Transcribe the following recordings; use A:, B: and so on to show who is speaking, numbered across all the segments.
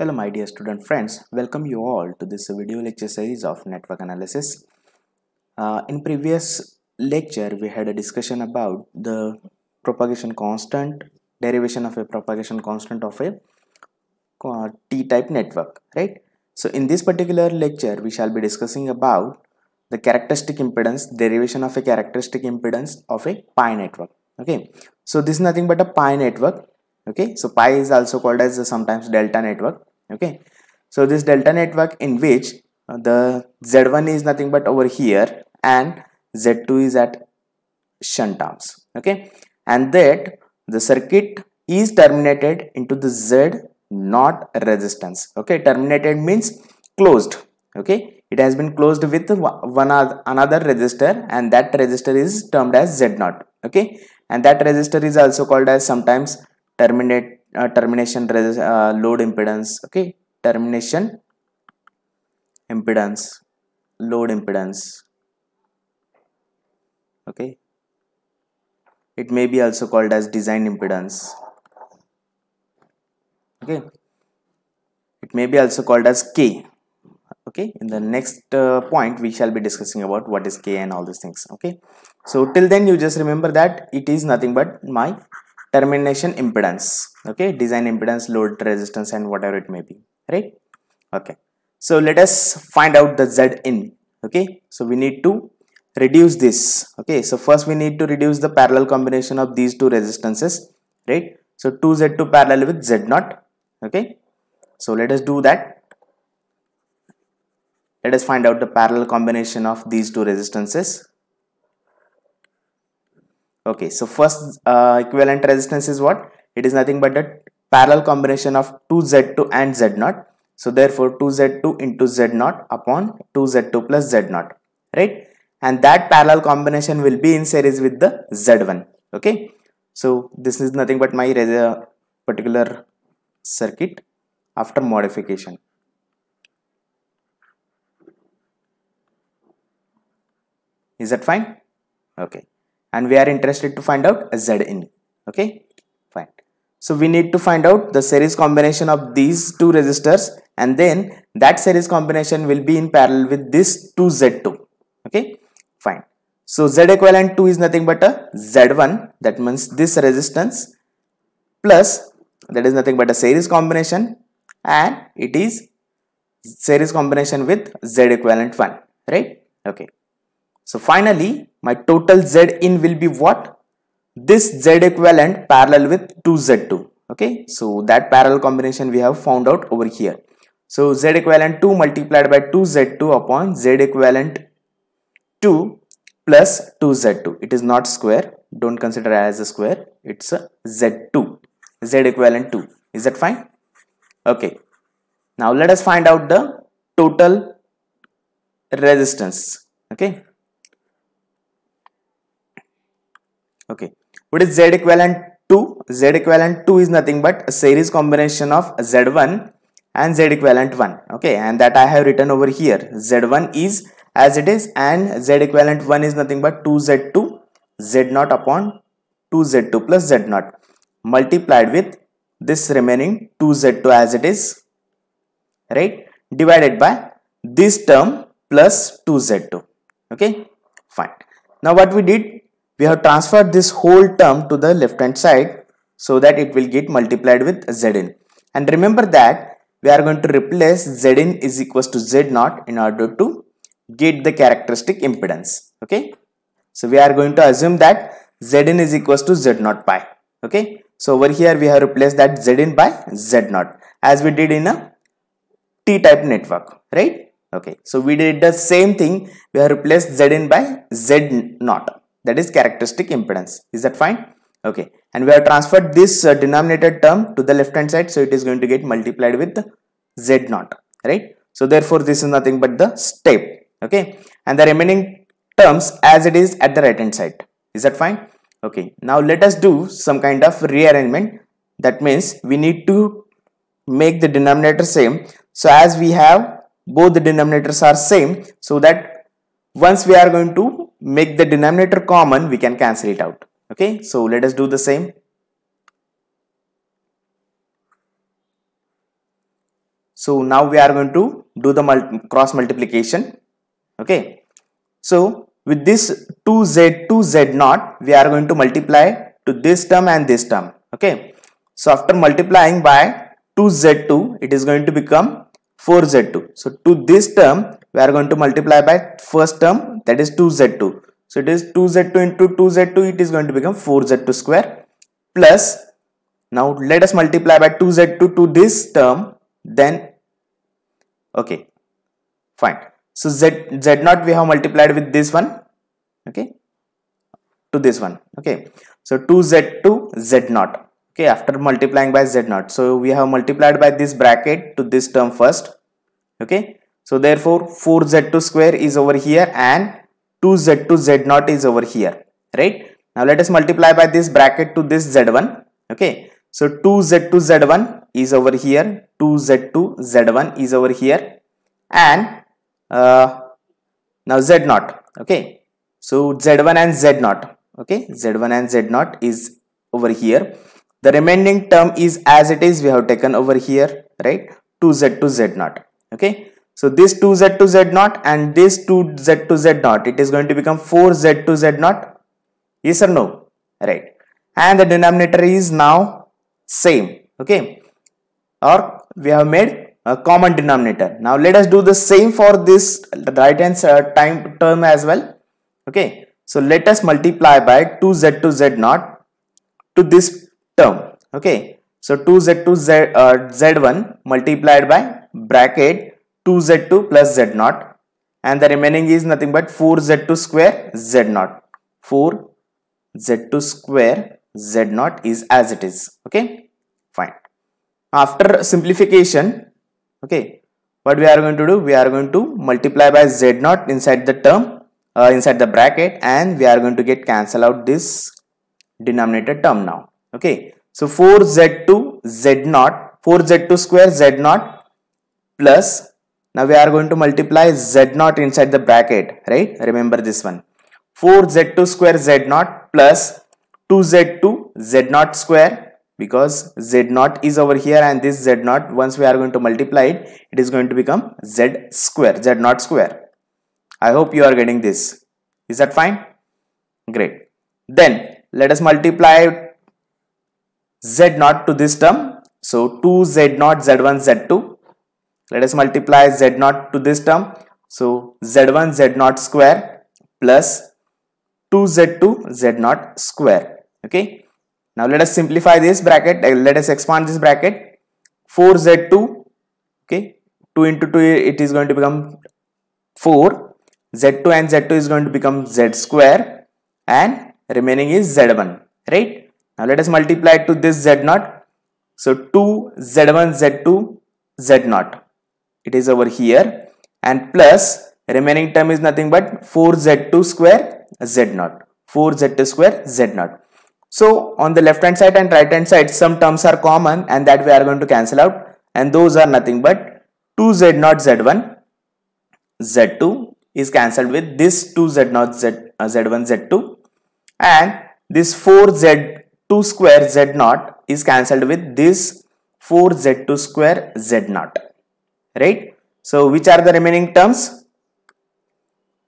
A: Hello my dear student friends, welcome you all to this video lecture series of network analysis. Uh, in previous lecture we had a discussion about the propagation constant, derivation of a propagation constant of a type network, right? So in this particular lecture we shall be discussing about the characteristic impedance, derivation of a characteristic impedance of a pi network, okay? So this is nothing but a pi network, okay? So pi is also called as sometimes delta network okay so this delta network in which uh, the z1 is nothing but over here and z2 is at shunt arms okay and that the circuit is terminated into the z not resistance okay terminated means closed okay it has been closed with one another resistor and that resistor is termed as z0 okay and that resistor is also called as sometimes terminate uh, termination uh, load impedance okay termination impedance load impedance okay it may be also called as design impedance okay it may be also called as k okay in the next uh, point we shall be discussing about what is k and all these things okay so till then you just remember that it is nothing but my termination impedance okay design impedance load resistance and whatever it may be right okay so let us find out the z in okay so we need to reduce this okay so first we need to reduce the parallel combination of these two resistances right so 2z2 parallel with z0 okay so let us do that let us find out the parallel combination of these two resistances okay so first uh, equivalent resistance is what it is nothing but the parallel combination of 2z2 and z0 so therefore 2z2 into z0 upon 2z2 plus z0 right and that parallel combination will be in series with the z1 okay so this is nothing but my uh, particular circuit after modification is that fine okay and we are interested to find out in, Okay, fine. So we need to find out the series combination of these two resistors and then that series combination will be in parallel with this 2Z2. Okay, fine. So Z equivalent 2 is nothing but a Z1 that means this resistance plus that is nothing but a series combination and it is series combination with Z equivalent 1 right okay so finally my total Z in will be what? This Z equivalent parallel with 2Z2. Okay, so that parallel combination we have found out over here. So Z equivalent 2 multiplied by 2Z2 upon Z equivalent 2 plus 2Z2. It is not square. Don't consider as a square. It's a Z2. Z equivalent 2. Is that fine? Okay. Now let us find out the total resistance. Okay. okay what is z equivalent to z equivalent 2 is nothing but a series combination of z1 and z equivalent 1 okay and that I have written over here z1 is as it is and z equivalent 1 is nothing but 2z2 z0 upon 2z2 plus z0 multiplied with this remaining 2z2 as it is right divided by this term plus 2z2 okay fine now what we did we have transferred this whole term to the left hand side so that it will get multiplied with Zn. And remember that we are going to replace Zn is equals to Z0 in order to get the characteristic impedance. Okay. So we are going to assume that Zn is equals to Z0 pi. Okay. So over here we have replaced that Zn by Z0 as we did in a T-type network. Right. Okay. So we did the same thing. We have replaced Zn by Z0 that is characteristic impedance is that fine okay and we have transferred this uh, denominator term to the left hand side so it is going to get multiplied with z naught right so therefore this is nothing but the step okay and the remaining terms as it is at the right hand side is that fine okay now let us do some kind of rearrangement that means we need to make the denominator same so as we have both the denominators are same so that once we are going to make the denominator common, we can cancel it out. Okay, so let us do the same. So now we are going to do the mul cross multiplication. Okay, so with this 2z two z0, we are going to multiply to this term and this term. Okay, so after multiplying by 2z2, it is going to become 4z2. So to this term, we are going to multiply by first term that is 2z2 so it is 2z2 into 2z2 it is going to become 4z2 square plus now let us multiply by 2z2 to this term then okay fine so z z naught we have multiplied with this one okay to this one okay so 2z2 z naught okay after multiplying by z naught so we have multiplied by this bracket to this term first okay so therefore 4z2 square is over here and 2z2 z0 is over here, right? Now let us multiply by this bracket to this z1, okay? So 2z2 z1 is over here, 2z2 z1 is over here and uh, now z0, okay? So z1 and z0, okay? z1 and z0 is over here. The remaining term is as it is we have taken over here, right? 2z to z0, okay? So this 2z to z0 and this 2z to z0, it is going to become 4z to z0. Yes or no? Right. And the denominator is now same. Okay. Or we have made a common denominator. Now let us do the same for this right hand uh, time term as well. Okay. So let us multiply by 2z to z0 to this term. Okay. So 2z to z, uh, z1 multiplied by bracket 2z2 plus z0 and the remaining is nothing but 4z2 square z0 4 z2 square z0 is as it is okay fine after simplification okay what we are going to do we are going to multiply by z0 inside the term uh, inside the bracket and we are going to get cancel out this denominator term now okay so 4z2 z0 4z2 square z0 plus now we are going to multiply z naught inside the bracket, right? Remember this one. 4z2 square z naught plus 2z2 z naught square because z naught is over here and this z naught once we are going to multiply it, it is going to become z square, z naught square. I hope you are getting this. Is that fine? Great. Then let us multiply z naught to this term. So 2z naught z1 z2 let us multiply z naught to this term so z1 z naught square plus 2z2 z naught square okay now let us simplify this bracket uh, let us expand this bracket 4z2 okay 2 into 2 it is going to become 4 z2 and z2 is going to become z square and remaining is z1 right now let us multiply to this z naught so 2 z1 z2 z naught it is over here and plus remaining term is nothing but 4z2 square z0 4z2 square z0 so on the left hand side and right hand side some terms are common and that we are going to cancel out and those are nothing but 2z0 z1 z2 is cancelled with this 2z0 z, z1 z2 uh, and this 4z2 square z0 is cancelled with this 4z2 square z0 right? So which are the remaining terms?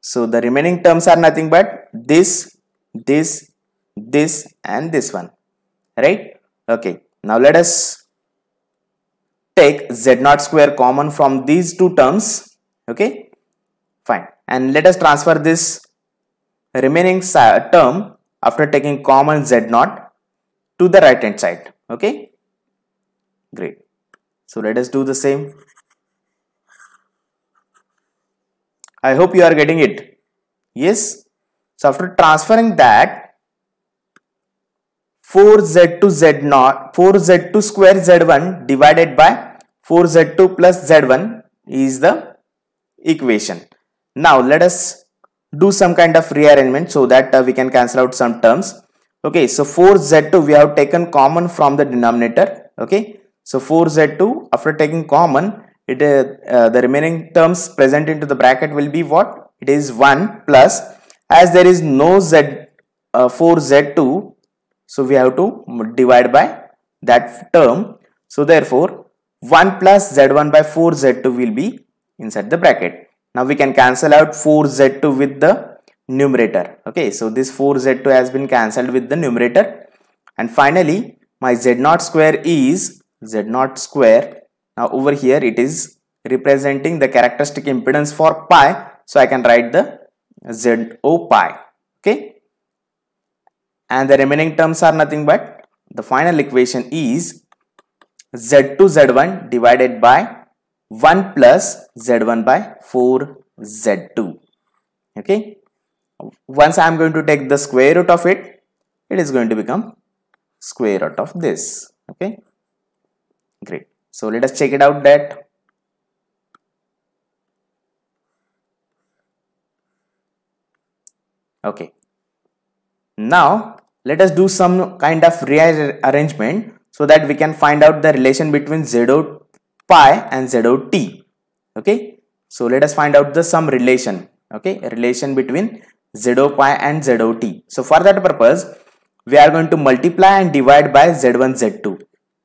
A: So the remaining terms are nothing but this, this, this and this one, right? Okay, now let us take z naught square common from these two terms, okay? Fine, and let us transfer this remaining term after taking common z naught to the right hand side, okay? Great. So let us do the same. I hope you are getting it. Yes. So after transferring that 4z to z naught 4z to square z1 divided by 4z2 plus z1 is the equation. Now let us do some kind of rearrangement so that uh, we can cancel out some terms. Okay, so 4z2 we have taken common from the denominator. Okay, so 4z2 after taking common it uh, uh, the remaining terms present into the bracket will be what it is 1 plus as there is no z uh, 4z2 so we have to divide by that term so therefore 1 plus z1 by 4z2 will be inside the bracket now we can cancel out 4z2 with the numerator okay so this 4z2 has been cancelled with the numerator and finally my z0 square is z0 square now over here it is representing the characteristic impedance for pi. So I can write the ZO pi. Okay. And the remaining terms are nothing but the final equation is Z2 Z1 divided by 1 plus Z1 by 4 Z2. Okay. Once I am going to take the square root of it, it is going to become square root of this. Okay so let us check it out that okay now let us do some kind of rearrangement so that we can find out the relation between z dot pi and z dot t okay so let us find out the sum relation okay relation between z pi and z t so for that purpose we are going to multiply and divide by z1 z2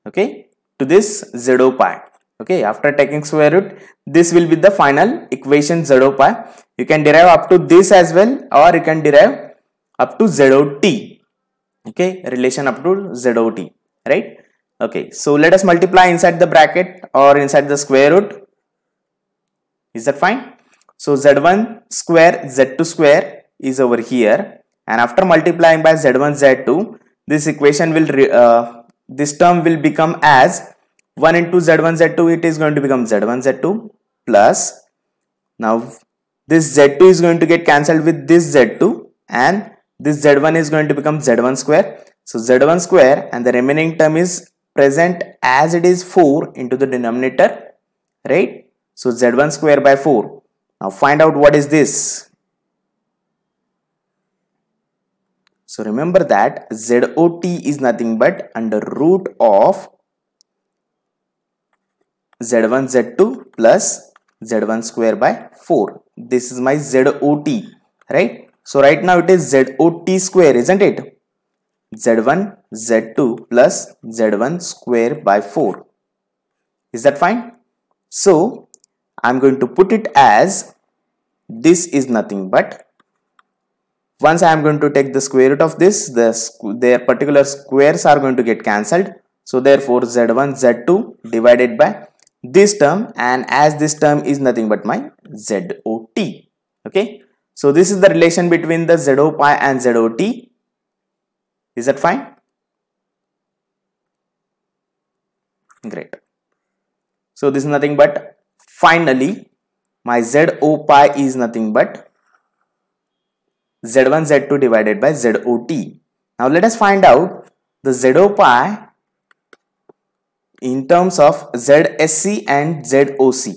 A: okay to this zero pi. Okay, after taking square root, this will be the final equation zero pi. You can derive up to this as well or you can derive up to zero t. Okay, relation up to zero t, right? Okay, so let us multiply inside the bracket or inside the square root. Is that fine? So z1 square z2 square is over here and after multiplying by z1 z2 this equation will uh, this term will become as 1 into z1 z2 it is going to become z1 z2 plus now this z2 is going to get cancelled with this z2 and this z1 is going to become z1 square so z1 square and the remaining term is present as it is 4 into the denominator right so z1 square by 4 now find out what is this So remember that ZOT is nothing but under root of Z1 Z2 plus Z1 square by 4. This is my ZOT, right? So right now it is ZOT square, isn't it? Z1 Z2 plus Z1 square by 4. Is that fine? So I'm going to put it as this is nothing but once I am going to take the square root of this, the their particular squares are going to get cancelled. So therefore z1, z2 divided by this term and as this term is nothing but my ZOT. Okay. So this is the relation between the pi and ZOT. Is that fine? Great. So this is nothing but finally my pi is nothing but z1 z2 divided by zot. Now let us find out the zo pi in terms of zsc and zoc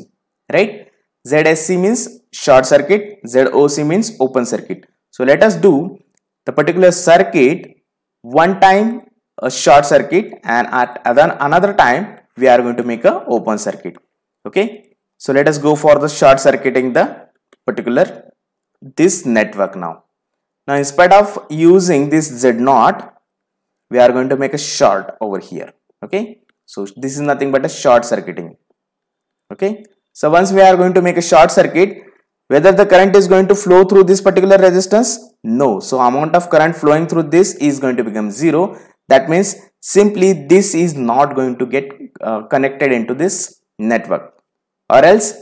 A: right zsc means short circuit zoc means open circuit so let us do the particular circuit one time a short circuit and at other, another time we are going to make a open circuit okay so let us go for the short circuiting the particular this network now now instead of using this z naught, we are going to make a short over here. Okay. So this is nothing but a short circuiting. Okay. So once we are going to make a short circuit, whether the current is going to flow through this particular resistance? No. So amount of current flowing through this is going to become zero. That means simply this is not going to get uh, connected into this network or else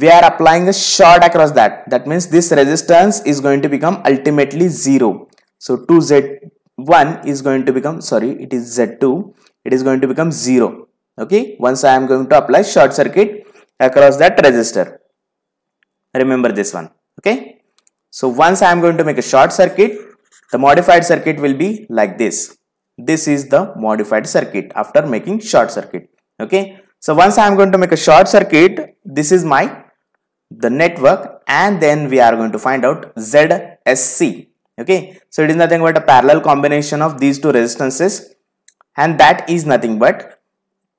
A: we are applying a short across that that means this resistance is going to become ultimately 0 so 2z1 is going to become sorry it is z2 it is going to become 0 okay once I am going to apply short circuit across that resistor remember this one okay so once I am going to make a short circuit the modified circuit will be like this this is the modified circuit after making short circuit okay so once I am going to make a short circuit, this is my the network and then we are going to find out ZSC. Okay, so it is nothing but a parallel combination of these two resistances and that is nothing but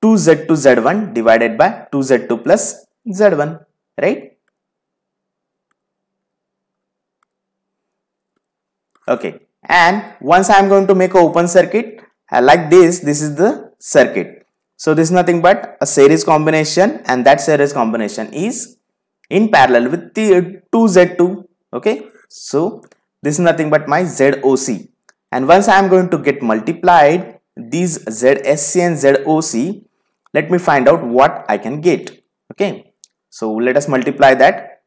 A: 2Z to Z1 divided by 2Z2 plus Z1, right? Okay, and once I am going to make an open circuit uh, like this, this is the circuit. So this is nothing but a series combination and that series combination is in parallel with the 2z2 uh, okay so this is nothing but my ZOC and once I am going to get multiplied these ZSC and ZOC let me find out what I can get okay so let us multiply that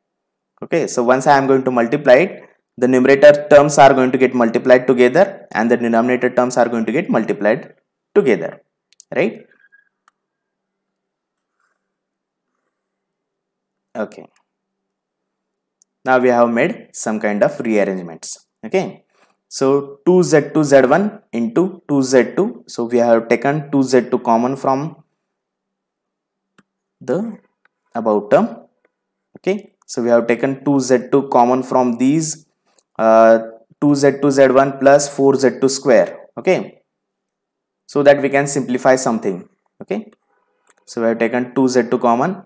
A: okay so once I am going to multiply it the numerator terms are going to get multiplied together and the denominator terms are going to get multiplied together right okay now we have made some kind of rearrangements okay so 2z two z1 into 2z2 so we have taken 2z2 common from the above term okay so we have taken 2z2 common from these uh, 2z2 z1 plus 4z2 square okay so that we can simplify something okay so we have taken 2z2 common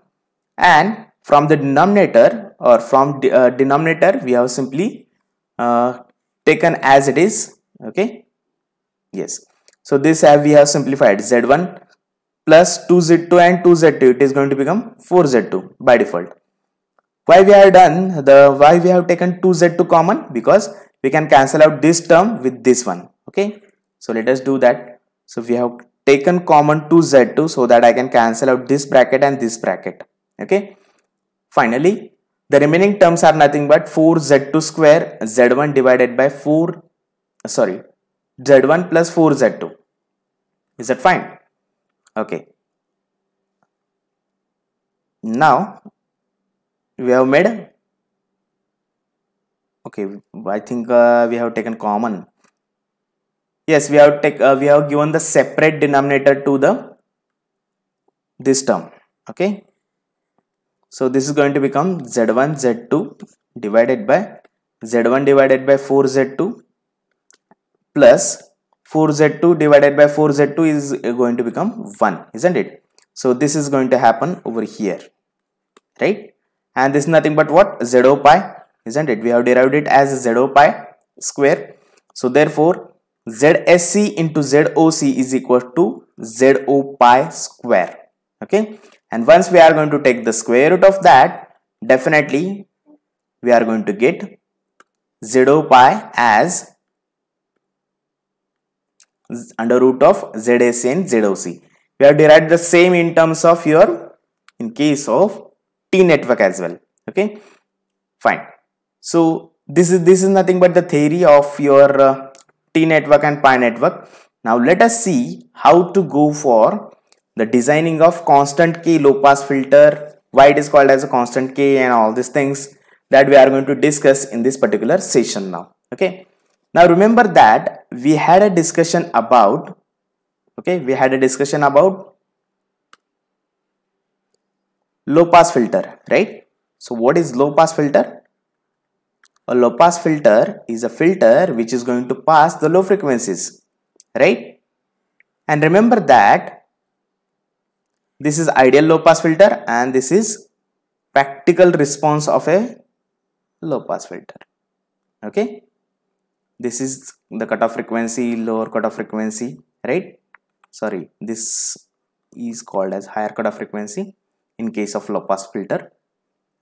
A: and from the denominator or from the uh, denominator we have simply uh, taken as it is okay yes so this have we have simplified z1 plus 2z2 and 2z2 it is going to become 4z2 by default why we have done the why we have taken 2z2 common because we can cancel out this term with this one okay so let us do that so we have taken common 2z2 so that I can cancel out this bracket and this bracket okay Finally, the remaining terms are nothing but 4z2 square z1 divided by 4 sorry z1 plus 4z2. Is that fine? Okay. Now we have made okay I think uh, we have taken common yes we have take uh, we have given the separate denominator to the this term okay so this is going to become Z1, Z2 divided by Z1 divided by 4Z2 plus 4Z2 divided by 4Z2 is going to become 1, isn't it? So this is going to happen over here, right? And this is nothing but what? ZO pi, isn't it? We have derived it as ZO pi square. So therefore, ZSC into ZOC is equal to ZO pi square, okay? and once we are going to take the square root of that definitely we are going to get 0 pi as under root of ZAC and ZOC. We have derived the same in terms of your in case of T network as well. Okay, fine. So this is this is nothing but the theory of your uh, T network and pi network. Now let us see how to go for the designing of constant K low pass filter, why it is called as a constant K, and all these things that we are going to discuss in this particular session now. Okay. Now remember that we had a discussion about, okay, we had a discussion about low pass filter, right? So what is low pass filter? A low pass filter is a filter which is going to pass the low frequencies, right? And remember that this is ideal low pass filter and this is practical response of a low pass filter. Okay. This is the cutoff frequency, lower cutoff frequency, right? Sorry, this is called as higher cutoff frequency in case of low pass filter.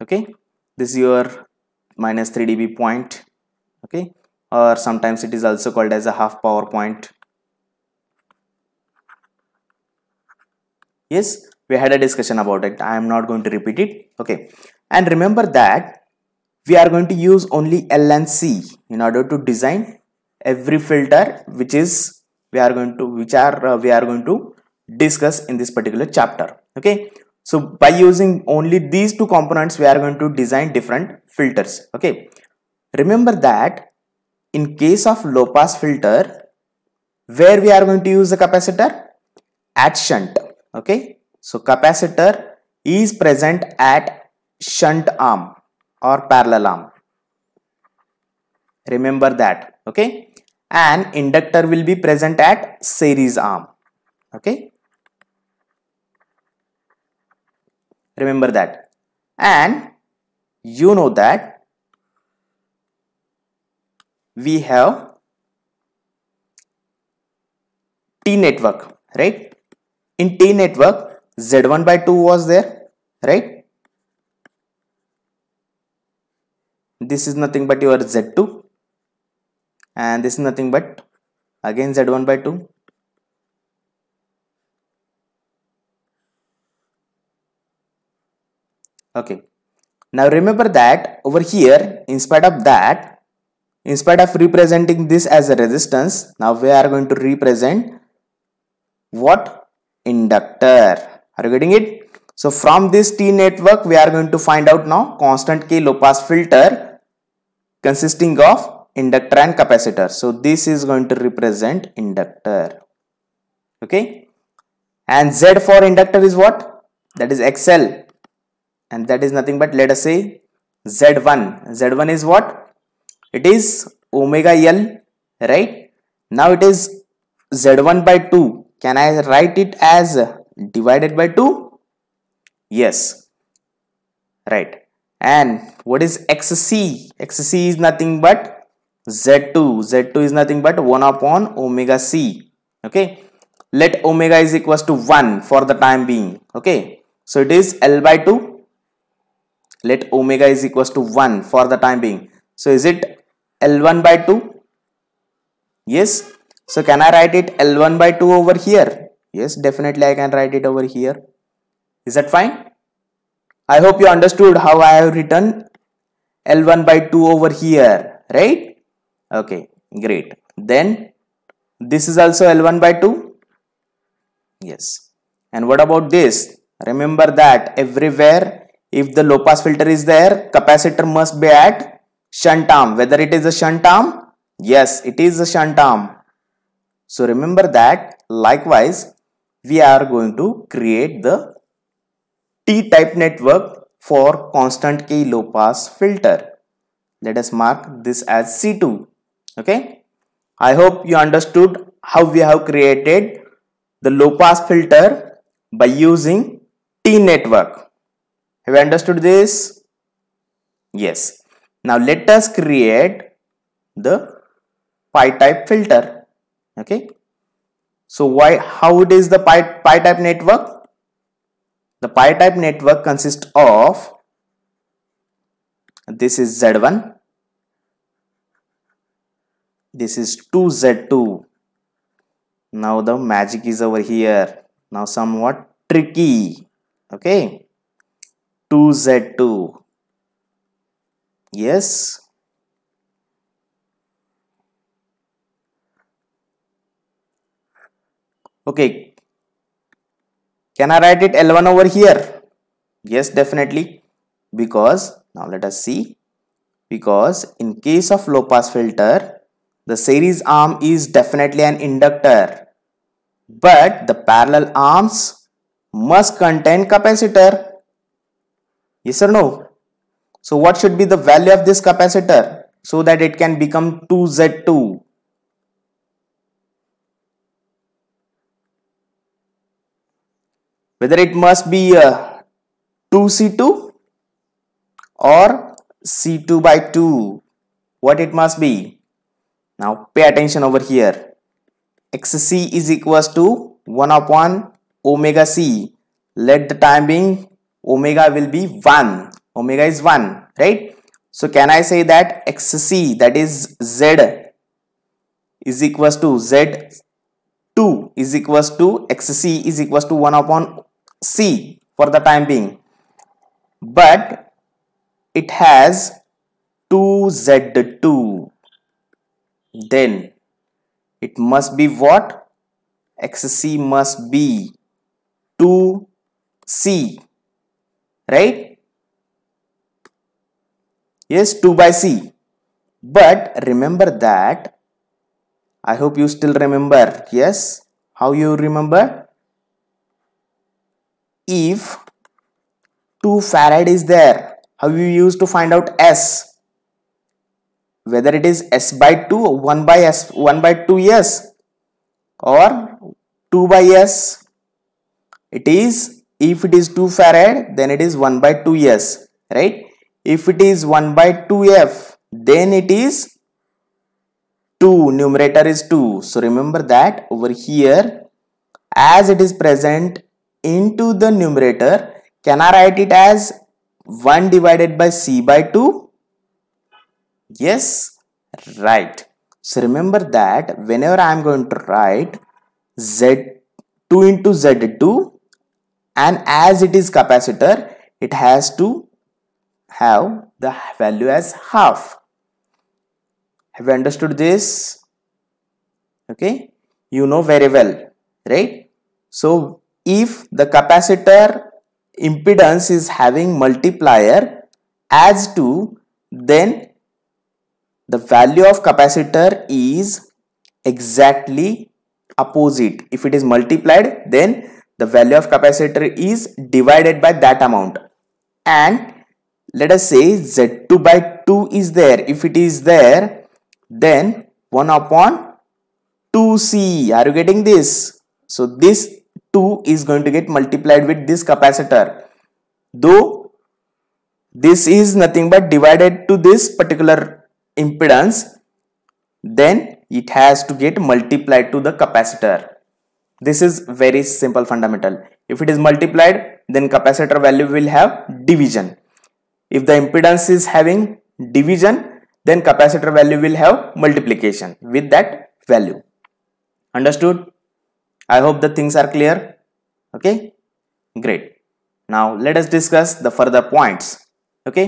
A: Okay. This is your minus 3 dB point. Okay. Or sometimes it is also called as a half power point. Yes we had a discussion about it i am not going to repeat it okay and remember that we are going to use only l and c in order to design every filter which is we are going to which are uh, we are going to discuss in this particular chapter okay so by using only these two components we are going to design different filters okay remember that in case of low pass filter where we are going to use the capacitor at shunt okay so capacitor is present at shunt arm or parallel arm. Remember that. Okay. And inductor will be present at series arm. Okay. Remember that. And you know that we have T network, right? In T network, z1 by 2 was there right this is nothing but your z2 and this is nothing but again z1 by 2 okay now remember that over here in spite of that in spite of representing this as a resistance now we are going to represent what inductor are you getting it? So from this T network, we are going to find out now constant K low pass filter consisting of inductor and capacitor. So this is going to represent inductor. Okay. And Z for inductor is what? That is XL. And that is nothing but let us say Z1. Z1 is what? It is omega L, right? Now it is Z1 by 2. Can I write it as divided by 2 yes right and what is xc xc is nothing but z2 z2 is nothing but 1 upon omega c okay let omega is equals to 1 for the time being okay so it is l by 2 let omega is equals to 1 for the time being so is it l1 by 2 yes so can i write it l1 by 2 over here yes definitely I can write it over here is that fine I hope you understood how I have written L1 by 2 over here right okay great then this is also L1 by 2 yes and what about this remember that everywhere if the low pass filter is there capacitor must be at shunt arm whether it is a shunt arm yes it is a shunt arm so remember that likewise we are going to create the T-type network for constant K low pass filter. Let us mark this as C2. Okay. I hope you understood how we have created the low pass filter by using T network. Have you understood this? Yes. Now let us create the pi type filter. Okay. So why, how it is the pi, pi type network? The pi type network consists of, this is Z1, this is 2Z2. Now the magic is over here. Now somewhat tricky. Okay. 2Z2. Yes. Okay. Can I write it L1 over here? Yes, definitely. Because now let us see. Because in case of low pass filter, the series arm is definitely an inductor. But the parallel arms must contain capacitor. Yes or no? So what should be the value of this capacitor so that it can become 2Z2? whether it must be a 2C2 or C2 by 2 what it must be now pay attention over here xc is equals to 1 upon omega c let the time being omega will be 1 omega is 1 right so can I say that xc that is z is equals to z2 is equals to xc is equals to 1 upon C for the time being but it has 2z2 then it must be what xc must be 2c right yes 2 by c but remember that i hope you still remember yes how you remember if 2 Farad is there, how you use to find out S? Whether it is S by 2, 1 by S, 1 by 2 S or 2 by S. It is, if it is 2 Farad, then it is 1 by 2 S, right? If it is 1 by 2 F, then it is 2, numerator is 2. So remember that over here, as it is present into the numerator, can I write it as 1 divided by c by 2? Yes, right. So remember that whenever I am going to write z2 into z2 and as it is capacitor, it has to have the value as half. Have you understood this? Okay, you know very well, right? So if the capacitor impedance is having multiplier as 2 then the value of capacitor is exactly opposite if it is multiplied then the value of capacitor is divided by that amount and let us say z2 by 2 is there if it is there then 1 upon 2c are you getting this so this 2 is going to get multiplied with this capacitor though this is nothing but divided to this particular impedance then it has to get multiplied to the capacitor this is very simple fundamental if it is multiplied then capacitor value will have division if the impedance is having division then capacitor value will have multiplication with that value understood I hope the things are clear. Okay, great. Now let us discuss the further points. Okay,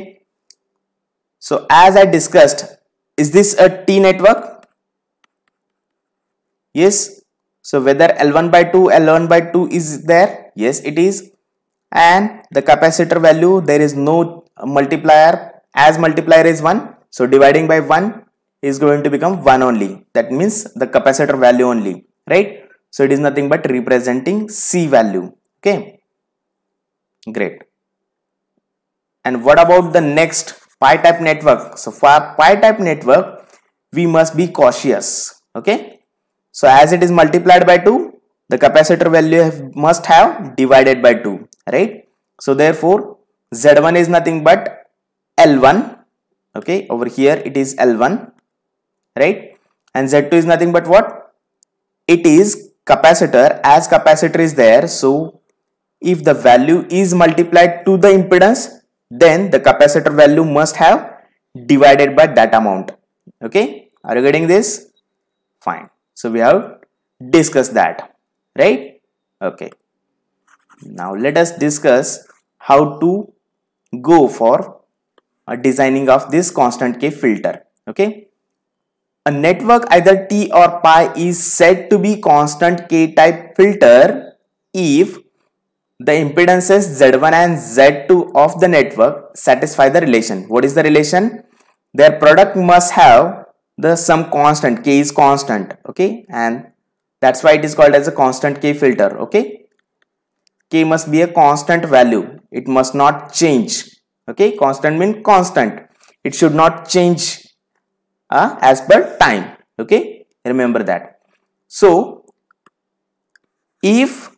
A: so as I discussed, is this a T network? Yes. So whether L1 by 2, L1 by 2 is there? Yes, it is. And the capacitor value, there is no multiplier as multiplier is 1. So dividing by 1 is going to become 1 only. That means the capacitor value only, right? So it is nothing but representing C value. Okay. Great. And what about the next pi type network? So for pi type network, we must be cautious. Okay. So as it is multiplied by 2, the capacitor value have, must have divided by 2. Right. So therefore, Z1 is nothing but L1. Okay. Over here it is L1. Right. And Z2 is nothing but what? It is capacitor as capacitor is there so if the value is multiplied to the impedance then the capacitor value must have divided by that amount okay are you getting this fine so we have discussed that right okay now let us discuss how to go for designing of this constant k filter okay a network either T or pi is said to be constant K-type filter if the impedances Z1 and Z2 of the network satisfy the relation. What is the relation? Their product must have the sum constant, K is constant, okay? And that's why it is called as a constant K filter, okay? K must be a constant value. It must not change, okay? Constant means constant. It should not change uh, as per time okay remember that so if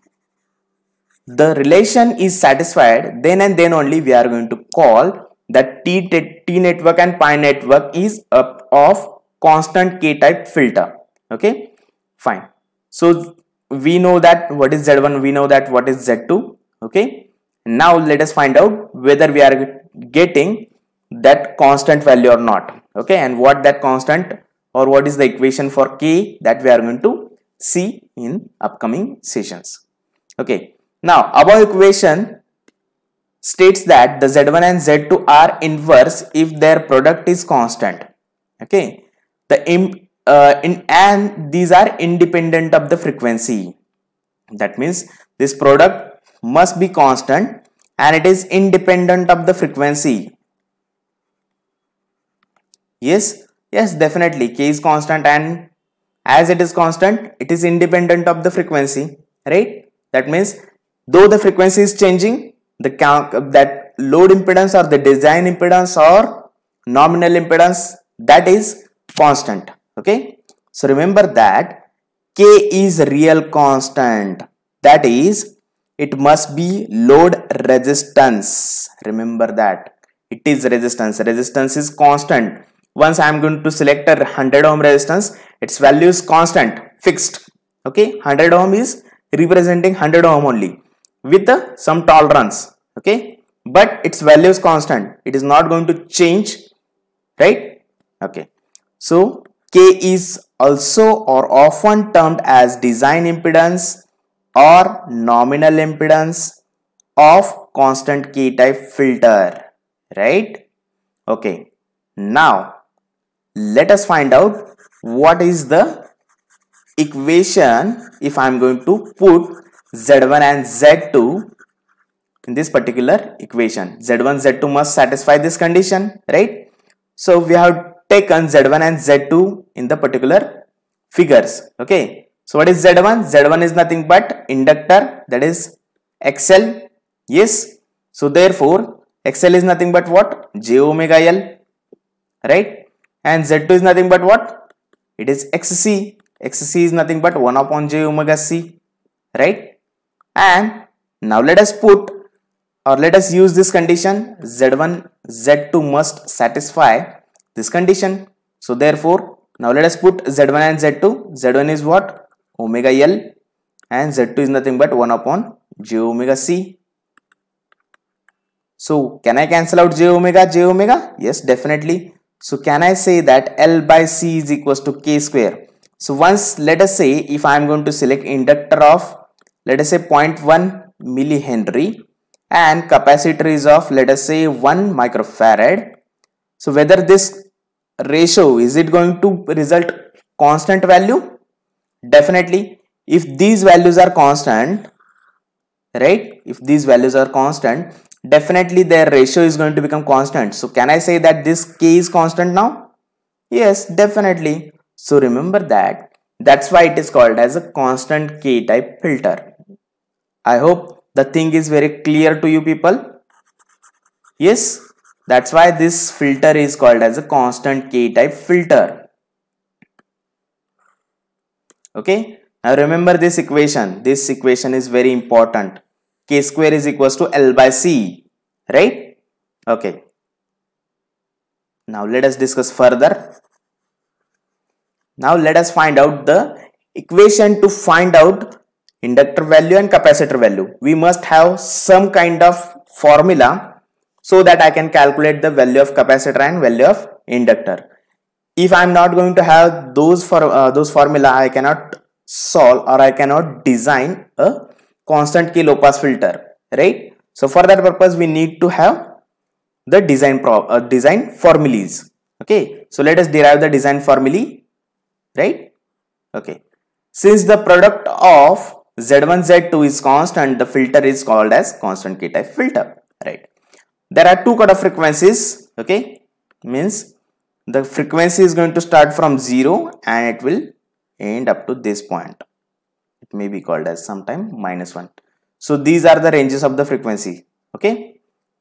A: the relation is satisfied then and then only we are going to call that T, T network and pi network is up of constant K type filter okay fine so we know that what is Z1 we know that what is Z2 okay now let us find out whether we are getting that constant value or not okay and what that constant or what is the equation for k that we are going to see in upcoming sessions okay now above equation states that the z1 and z2 are inverse if their product is constant okay the in, uh, in and these are independent of the frequency that means this product must be constant and it is independent of the frequency Yes, yes, definitely. K is constant and as it is constant, it is independent of the frequency, right? That means though the frequency is changing, the that load impedance or the design impedance or nominal impedance that is constant, okay? So remember that K is real constant. That is, it must be load resistance. Remember that it is resistance. Resistance is constant once I am going to select a 100 ohm resistance its value is constant fixed okay 100 ohm is representing 100 ohm only with uh, some tolerance okay but its value is constant it is not going to change right okay so k is also or often termed as design impedance or nominal impedance of constant k type filter right okay now let us find out what is the equation if I am going to put z1 and z2 in this particular equation. z1, z2 must satisfy this condition, right? So we have taken z1 and z2 in the particular figures, okay? So what is z1? z1 is nothing but inductor that is XL, yes? So therefore, XL is nothing but what? j omega L, right? and Z2 is nothing but what? It is XC. XC is nothing but 1 upon j omega C, right? And now let us put or let us use this condition Z1, Z2 must satisfy this condition. So therefore, now let us put Z1 and Z2. Z1 is what? Omega L and Z2 is nothing but 1 upon j omega C. So can I cancel out j omega, j omega? Yes, definitely. So can I say that L by C is equals to K square? So once let us say if I am going to select inductor of let us say 0.1 millihenry and capacitor is of let us say 1 microfarad. So whether this ratio is it going to result constant value? Definitely if these values are constant right if these values are constant definitely their ratio is going to become constant. So can I say that this k is constant now? Yes, definitely. So remember that. That's why it is called as a constant k type filter. I hope the thing is very clear to you people. Yes, that's why this filter is called as a constant k type filter. Okay, now remember this equation. This equation is very important k square is equals to L by C, right? Okay. Now let us discuss further. Now let us find out the equation to find out inductor value and capacitor value. We must have some kind of formula so that I can calculate the value of capacitor and value of inductor. If I am not going to have those for uh, those formula, I cannot solve or I cannot design a constant key low pass filter, right? So for that purpose, we need to have the design pro uh, design formulas. Okay, so let us derive the design formulae, right? Okay, since the product of Z1, Z2 is constant, the filter is called as constant K type filter, right? There are two cutoff frequencies, okay? Means the frequency is going to start from 0 and it will end up to this point, it may be called as sometime minus 1 so these are the ranges of the frequency okay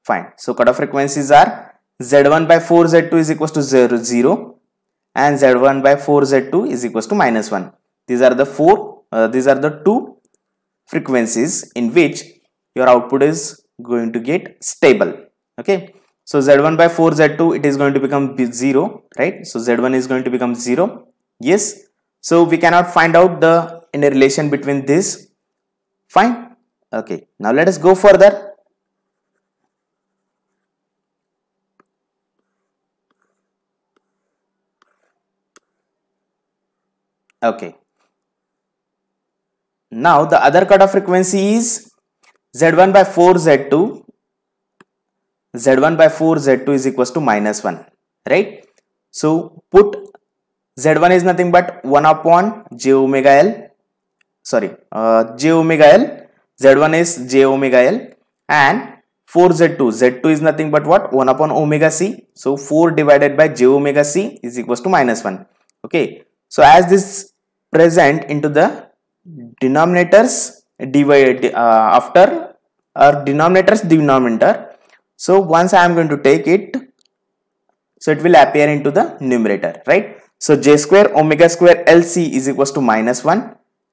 A: fine so cutoff frequencies are z1 by 4 z2 is equals to 0 0 and z1 by 4 z2 is equals to minus 1 these are the four uh, these are the two frequencies in which your output is going to get stable okay so z1 by 4 z2 it is going to become 0 right so z1 is going to become 0 yes so we cannot find out the in a relation between this. Fine. Okay. Now let us go further. Okay. Now the other cutoff frequency is Z1 by 4 Z2. Z1 by 4 Z2 is equals to minus 1. Right. So put Z1 is nothing but 1 upon j omega L sorry uh, j omega l z1 is j omega l and 4z2 z2 is nothing but what 1 upon omega c so 4 divided by j omega c is equals to minus 1 okay so as this present into the denominators divided uh, after or denominators denominator so once i am going to take it so it will appear into the numerator right so j square omega square lc is equals to minus 1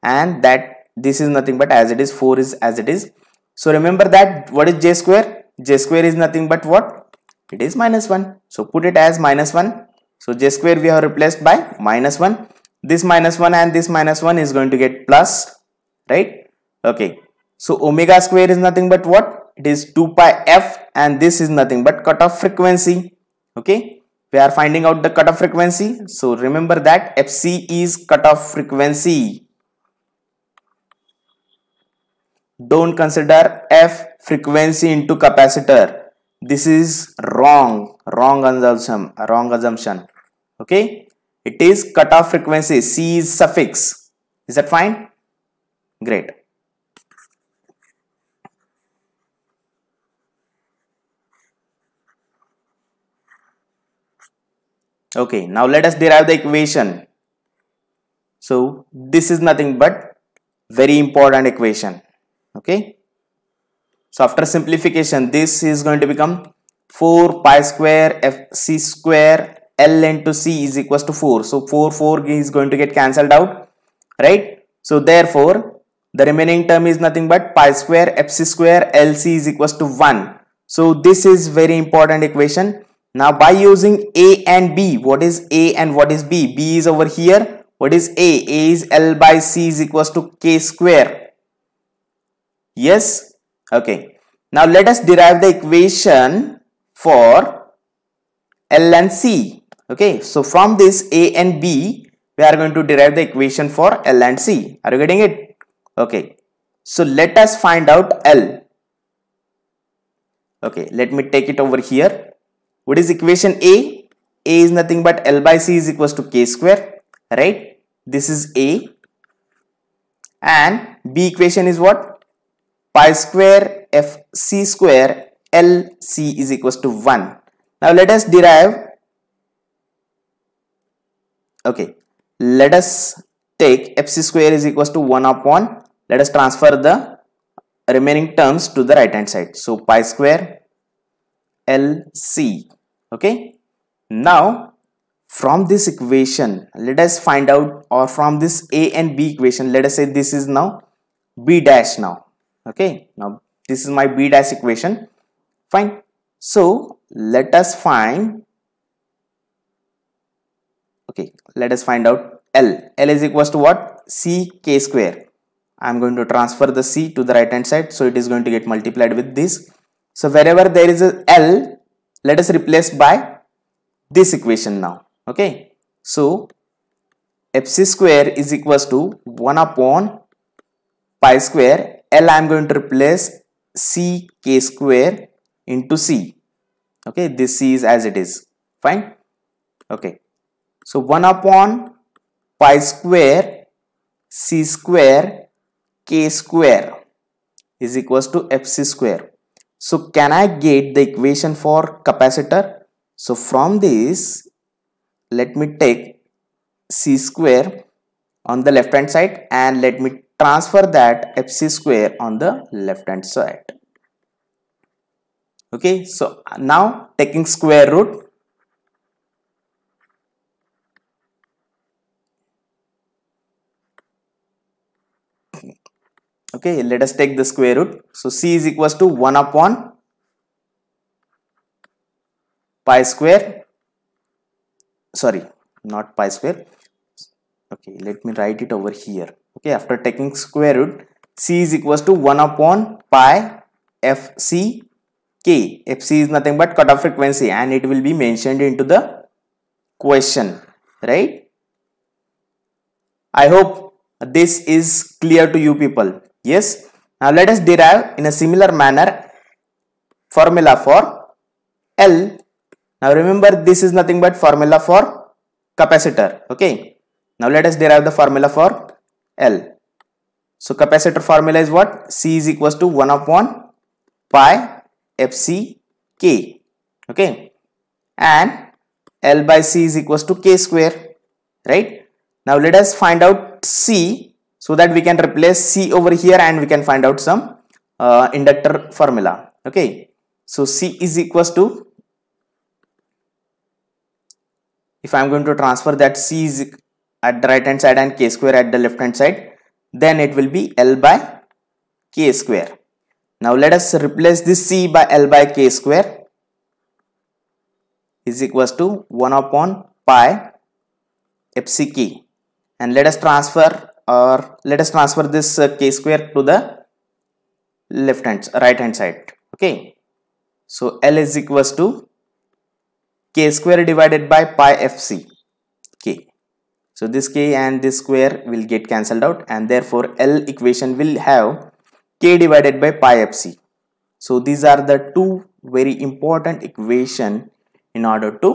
A: and that this is nothing but as it is 4 is as it is so remember that what is j square j square is nothing but what it is minus 1 so put it as minus 1 so j square we have replaced by minus 1 this minus 1 and this minus 1 is going to get plus right okay so omega square is nothing but what it is 2 pi f and this is nothing but cutoff frequency okay we are finding out the cutoff frequency so remember that fc is cutoff frequency don't consider f frequency into capacitor this is wrong wrong assumption wrong assumption okay it is cutoff frequency c is suffix is that fine great okay now let us derive the equation so this is nothing but very important equation okay so after simplification this is going to become 4 pi square fc square l into c is equals to 4 so 4 4 is going to get cancelled out right so therefore the remaining term is nothing but pi square fc square lc is equals to 1 so this is very important equation now by using a and b what is a and what is b b is over here what is a a is l by c is equals to k square Yes? Okay. Now let us derive the equation for L and C. Okay. So from this A and B, we are going to derive the equation for L and C. Are you getting it? Okay. So let us find out L. Okay. Let me take it over here. What is equation A? A is nothing but L by C is equals to K square. Right. This is A. And B equation is what? pi square f c square L C is equals to 1. Now let us derive, okay, let us take FC square is equals to 1 upon, let us transfer the remaining terms to the right hand side. So pi square L C, okay. Now from this equation, let us find out or from this A and B equation, let us say this is now B dash now okay now this is my b dash equation fine so let us find okay let us find out l l is equals to what c k square i'm going to transfer the c to the right hand side so it is going to get multiplied with this so wherever there is a l let us replace by this equation now okay so fc square is equals to 1 upon pi square L I am going to replace C K square into C. Okay, this C is as it is. Fine. Okay. So 1 upon pi square C square K square is equals to FC square. So can I get the equation for capacitor? So from this, let me take C square on the left hand side and let me transfer that fc square on the left hand side okay so now taking square root okay let us take the square root so c is equals to 1 upon pi square sorry not pi square okay let me write it over here okay after taking square root c is equals to 1 upon pi fc k fc is nothing but cutoff frequency and it will be mentioned into the question right i hope this is clear to you people yes now let us derive in a similar manner formula for l now remember this is nothing but formula for capacitor okay now let us derive the formula for L. So capacitor formula is what? C is equals to 1 upon pi fc k. Okay. And L by C is equals to k square. Right. Now let us find out C so that we can replace C over here and we can find out some uh, inductor formula. Okay. So C is equals to if I am going to transfer that C is at the right hand side and k square at the left hand side then it will be L by k square. Now let us replace this c by L by k square is equals to 1 upon pi fck and let us transfer or let us transfer this uh, k square to the left hand right hand side okay so L is equals to k square divided by pi fc so this k and this square will get cancelled out and therefore L equation will have k divided by pi f c. So these are the two very important equation in order to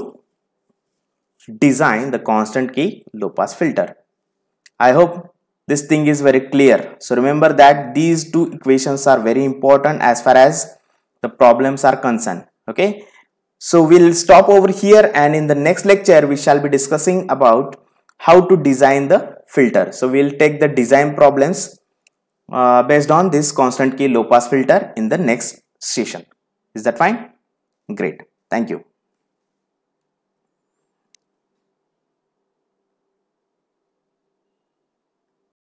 A: design the constant K low pass filter. I hope this thing is very clear. So remember that these two equations are very important as far as the problems are concerned. Okay. So we'll stop over here and in the next lecture we shall be discussing about how to design the filter. So we'll take the design problems uh, based on this constant key low pass filter in the next session. Is that fine? Great. Thank you.